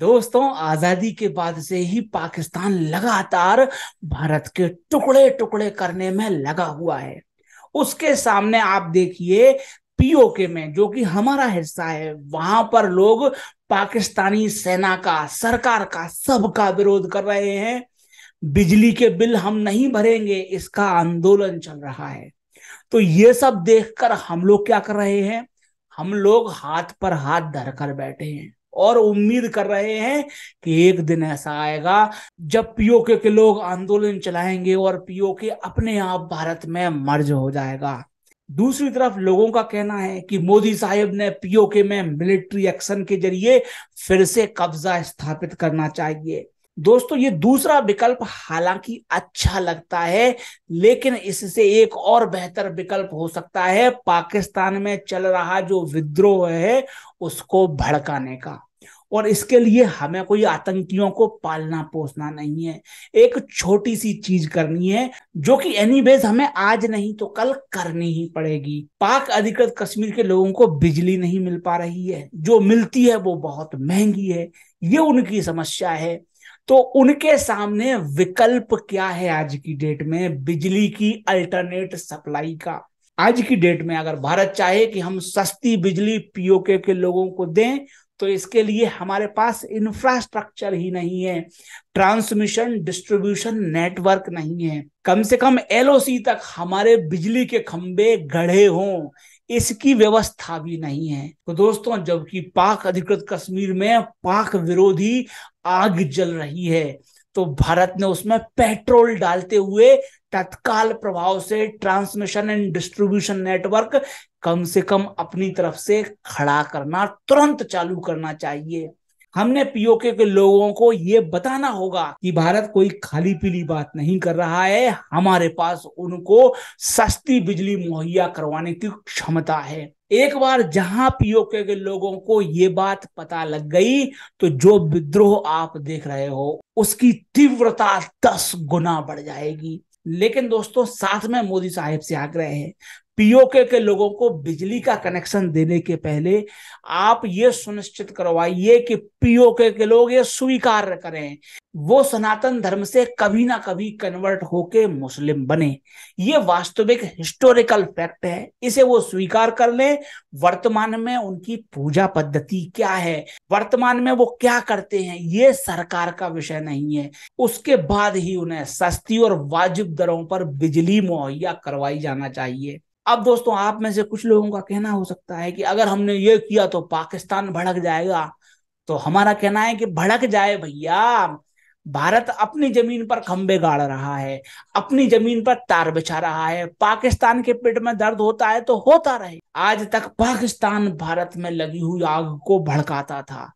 दोस्तों आजादी के बाद से ही पाकिस्तान लगातार भारत के टुकड़े टुकड़े करने में लगा हुआ है उसके सामने आप देखिए पीओके में जो कि हमारा हिस्सा है वहां पर लोग पाकिस्तानी सेना का सरकार का सबका विरोध कर रहे हैं बिजली के बिल हम नहीं भरेंगे इसका आंदोलन चल रहा है तो ये सब देखकर हम लोग क्या कर रहे हैं हम लोग हाथ पर हाथ धरकर बैठे हैं और उम्मीद कर रहे हैं कि एक दिन ऐसा आएगा जब पीओके के लोग आंदोलन चलाएंगे और पीओके अपने आप भारत में मर्ज हो जाएगा दूसरी तरफ लोगों का कहना है कि मोदी साहब ने पीओके में मिलिट्री एक्शन के जरिए फिर से कब्जा स्थापित करना चाहिए दोस्तों ये दूसरा विकल्प हालांकि अच्छा लगता है लेकिन इससे एक और बेहतर विकल्प हो सकता है पाकिस्तान में चल रहा जो विद्रोह है उसको भड़काने का और इसके लिए हमें कोई आतंकियों को पालना पोसना नहीं है एक छोटी सी चीज करनी है जो कि एनी बेस हमें आज नहीं तो कल करनी ही पड़ेगी पाक अधिकृत कश्मीर के लोगों को बिजली नहीं मिल पा रही है जो मिलती है वो बहुत महंगी है ये उनकी समस्या है तो उनके सामने विकल्प क्या है आज की डेट में बिजली की अल्टरनेट सप्लाई का आज की डेट में अगर भारत चाहे कि हम सस्ती बिजली पीओके के लोगों को दें तो इसके लिए हमारे पास इंफ्रास्ट्रक्चर ही नहीं है ट्रांसमिशन डिस्ट्रीब्यूशन नेटवर्क नहीं है कम से कम एलओसी तक हमारे बिजली के खंबे गढ़े हों इसकी व्यवस्था भी नहीं है तो दोस्तों जबकि पाक अधिकृत कश्मीर में पाक विरोधी आग जल रही है तो भारत ने उसमें पेट्रोल डालते हुए तत्काल प्रभाव से ट्रांसमिशन एंड डिस्ट्रीब्यूशन नेटवर्क कम से कम अपनी तरफ से खड़ा करना तुरंत चालू करना चाहिए हमने पीओके के लोगों को ये बताना होगा कि भारत कोई खाली पीली बात नहीं कर रहा है हमारे पास उनको सस्ती बिजली मुहैया करवाने की क्षमता है एक बार जहां पीओके के लोगों को ये बात पता लग गई तो जो विद्रोह आप देख रहे हो उसकी तीव्रता दस गुना बढ़ जाएगी लेकिन दोस्तों साथ में मोदी साहब से आग्रह है पीओके के लोगों को बिजली का कनेक्शन देने के पहले आप ये सुनिश्चित करवाइए कि पीओके के लोग ये स्वीकार करें वो सनातन धर्म से कभी ना कभी कन्वर्ट होके मुस्लिम बने ये वास्तविक हिस्टोरिकल फैक्ट है इसे वो स्वीकार कर ले वर्तमान में उनकी पूजा पद्धति क्या है वर्तमान में वो क्या करते हैं ये सरकार का विषय नहीं है उसके बाद ही उन्हें सस्ती और वाजिब दरों पर बिजली मुहैया करवाई जाना चाहिए अब दोस्तों आप में से कुछ लोगों का कहना हो सकता है कि अगर हमने ये किया तो पाकिस्तान भड़क जाएगा तो हमारा कहना है कि भड़क जाए भैया भारत अपनी जमीन पर खंबे गाड़ रहा है अपनी जमीन पर तार बिछा रहा है पाकिस्तान के पेट में दर्द होता है तो होता रहे आज तक पाकिस्तान भारत में लगी हुई आग को भड़काता था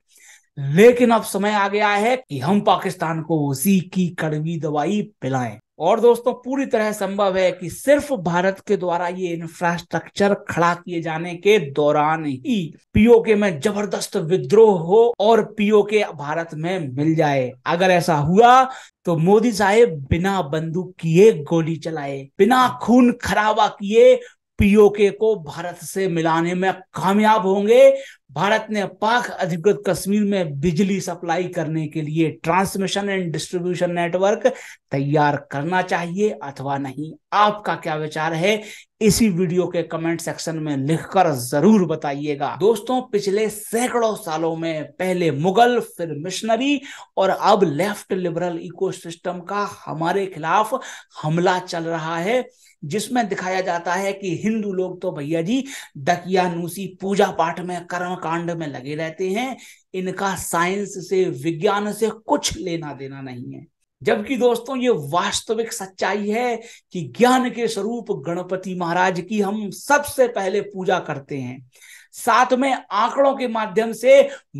लेकिन अब समय आ गया है कि हम पाकिस्तान को उसी की कड़वी दवाई पिलाएं और दोस्तों पूरी तरह संभव है कि सिर्फ भारत के द्वारा ये इंफ्रास्ट्रक्चर खड़ा किए जाने के दौरान ही पीओके में जबरदस्त विद्रोह हो और पीओके भारत में मिल जाए अगर ऐसा हुआ तो मोदी साहेब बिना बंदूक किए गोली चलाए बिना खून खराबा किए पीओके को भारत से मिलाने में कामयाब होंगे भारत ने पाक अधिकृत कश्मीर में बिजली सप्लाई करने के लिए ट्रांसमिशन एंड डिस्ट्रीब्यूशन नेटवर्क तैयार करना चाहिए अथवा नहीं आपका क्या विचार है इसी वीडियो के कमेंट सेक्शन में लिखकर जरूर बताइएगा दोस्तों पिछले सैकड़ों सालों में पहले मुगल फिर मिशनरी और अब लेफ्ट लिबरल इकोसिस्टम का हमारे खिलाफ हमला चल रहा है जिसमें दिखाया जाता है कि हिंदू लोग तो भैया जी दकियानूसी पूजा पाठ में कर्म कांड में लगे रहते हैं इनका साइंस से विज्ञान से कुछ लेना देना नहीं है जबकि दोस्तों ये वास्तविक सच्चाई है कि ज्ञान के स्वरूप गणपति महाराज की हम सबसे पहले पूजा करते हैं साथ में आंकड़ों के माध्यम से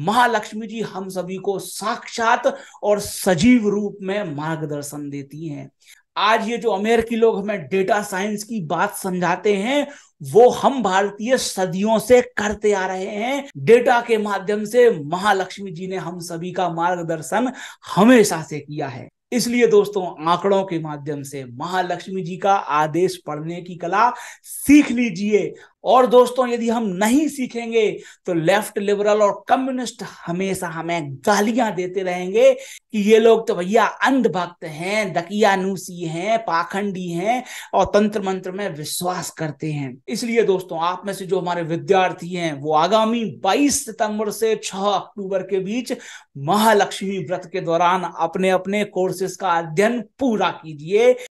महालक्ष्मी जी हम सभी को साक्षात और सजीव रूप में मार्गदर्शन देती हैं आज ये जो अमेरिकी लोग हमें डेटा साइंस की बात समझाते हैं वो हम भारतीय सदियों से करते आ रहे हैं डेटा के माध्यम से महालक्ष्मी जी ने हम सभी का मार्गदर्शन हमेशा से किया है इसलिए दोस्तों आंकड़ों के माध्यम से महालक्ष्मी जी का आदेश पढ़ने की कला सीख लीजिए और दोस्तों यदि हम नहीं सीखेंगे तो लेफ्ट लिबरल और कम्युनिस्ट हमेशा हमें गालियां देते रहेंगे कि ये लोग तो भैया अंधभक्त हैं दकियानुसी हैं पाखंडी हैं और तंत्र मंत्र में विश्वास करते हैं इसलिए दोस्तों आप में से जो हमारे विद्यार्थी हैं वो आगामी 22 सितंबर से 6 अक्टूबर के बीच महालक्ष्मी व्रत के दौरान अपने अपने कोर्सेस का अध्ययन पूरा कीजिए